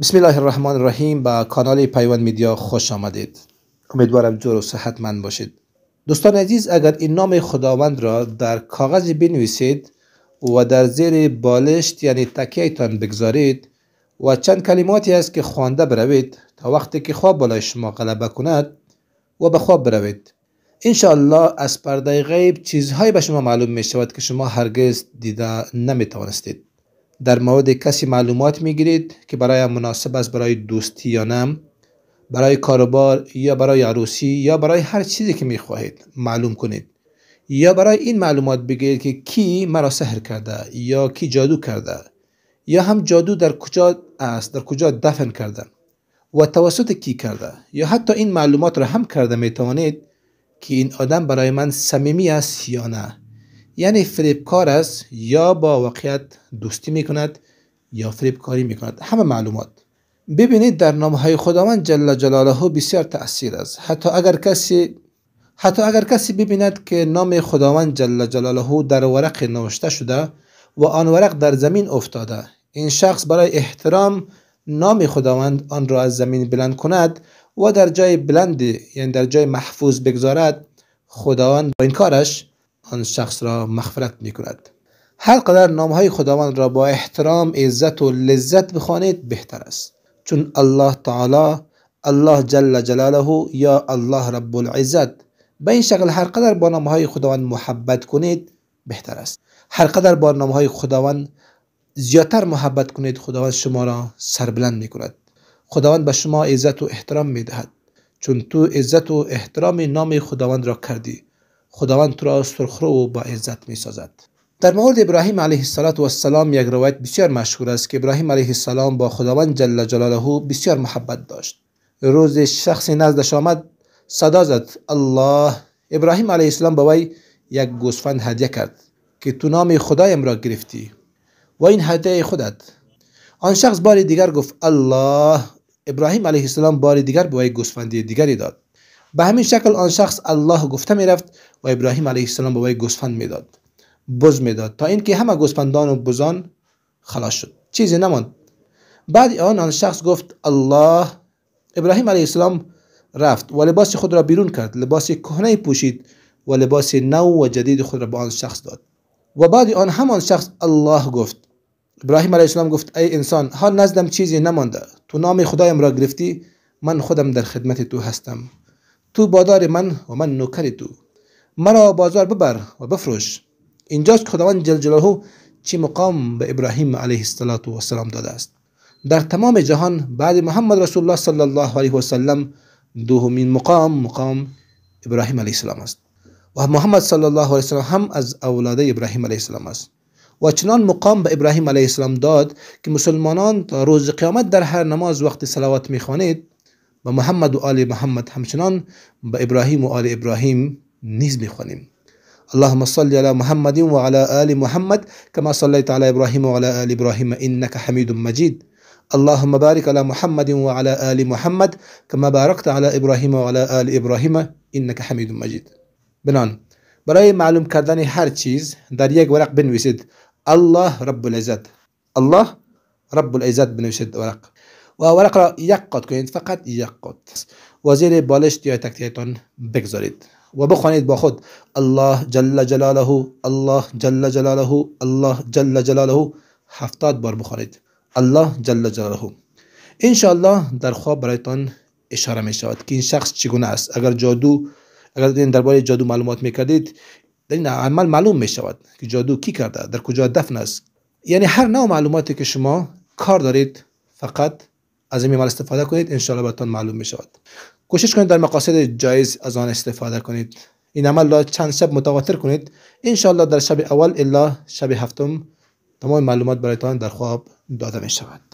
بسم الله الرحمن الرحیم به کانال پیوند میدیا خوش آمدید امیدوارم جور و من باشید دوستان عزیز اگر این نام خداوند را در کاغذ بنویسید و در زیر بالشت یعنی تکیهتان بگذارید و چند کلماتی است که خوانده بروید تا وقتی که خواب بالای شما غلبه کند و به خواب بروید انشاءالله از پرده غیب چیزهایی به شما معلوم می شود که شما هرگز دیده نمی توانستید در مورد کسی معلومات میگیرید که برای مناسب است برای دوستی یا نه برای کاروبار یا برای عروسی یا برای هر چیزی که میخواهید معلوم کنید یا برای این معلومات بگیرید که کی مرا سحر کرده یا کی جادو کرده یا هم جادو در کجا است در کجا دفن کرده و توسط کی کرده یا حتی این معلومات را هم کرده میتوانید که این آدم برای من صمیمی است یا نه یعنی فریبکار است یا با واقعیت دوستی می کند یا فریبکاری می کند همه معلومات ببینید در نامهای های خداوند جل جلاله بسیار تأثیر است حتی اگر کسی حتی اگر کسی ببیند که نام خداوند جل جلاله در ورق نوشته شده و آن ورق در زمین افتاده این شخص برای احترام نام خداوند آن را از زمین بلند کند و در جای بلندی یعنی در جای محفوظ بگذارد خداوند با این کارش آن شخص را مغفرت می کند هر قدر نام های خداوند را با احترام عزت و لذت بخوانید بهتر است چون الله تعالی الله جل جلاله یا الله رب العزت به این شکل هر قدر با نام های خداوند محبت کنید بهتر است هر قدر با نام های خداوند زیادتر محبت کنید خداوند شما را سربلند می کند خداوند به شما عزت و احترام می دهد چون تو عزت و احترام نام خداوند را کردی خداوند تو را سرخرو و با عزت می سازد در مورد ابراهیم علیه السلام یک روایت بسیار مشهور است که ابراهیم علیه السلام با خداوند جل جلاله بسیار محبت داشت روز شخص نزدش آمد صدا زد الله ابراهیم علیه السلام با وی یک گوسفند هدیه کرد که تو نام خدایم را گرفتی و این هدیه خودت آن شخص بار دیگر گفت الله ابراهیم علیه السلام بار دیگر به وی گوسفند دیگری داد به همین شکل آن شخص الله گفته میرفت و ابراهیم علیه السلام به وی گوسفند میداد بز میداد تا اینکه همه گوسفندان و بزان خلاص شد چیزی نماند بعد آن آن شخص گفت الله ابراهیم علیه السلام رفت و لباس خود را بیرون کرد لباس کهنه پوشید و لباس نو و جدید خود را به آن شخص داد و بعد آن همان شخص الله گفت ابراهیم علیه السلام گفت ای انسان ها نزدم چیزی نمانده تو نام خدایم را گرفتی من خودم در خدمت تو هستم تو بادار من و من نوکر تو مرا بازار ببر و بفروش اینجاست که خداوند جل جلاله چه مقام به ابراهیم علیه السلام داده است در تمام جهان بعد محمد رسول الله صلی الله علیه و سلم دومین مقام مقام ابراهیم علیه السلام است و محمد صلی الله علیه وسلم هم از اولاد ابراهیم علیه السلام است و چنان مقام به ابراهیم علیه السلام داد که مسلمانان تا روز قیامت در هر نماز وقت صلوات میخوانید و محمد و آل محمد همچنان به ابراهیم و آل ابراهیم نیز میخوانیم اللهم صل على محمد وعلى آل محمد كما صليت على إبراهيم وعلى آل إبراهيم إنك حميد مجيد اللهم بارك على محمد وعلى آل محمد كما باركت على إبراهيم وعلى آل إبراهيم إنك حميد مجيد بنان برای معلوم کردن هر چیز در یک ورق بنویسید الله رب العزت الله رب العزت بنویسید ورق و ورق را یک قد کنید فقط یک قد و بالشت یا تکتیتان بگذارید و بخوانید با خود الله جل جلاله الله جل جلاله الله جل جلاله هفتاد بار بخوانید الله جل جلاله الله در خواب برایتان اشاره می شود که این شخص چگونه است اگر جادو اگر این جادو معلومات میکردید در این عمل معلوم می شود که جادو کی کرده در کجا دفن است یعنی هر نوع معلوماتی که شما کار دارید فقط از این عمل استفاده کنید انشاءالله تان معلوم می شود کوشش کنید در مقاصد جایز از آن استفاده کنید این عمل را چند شب متواتر کنید ان در شب اول الا شب هفتم تمام معلومات برایتان در خواب داده می شود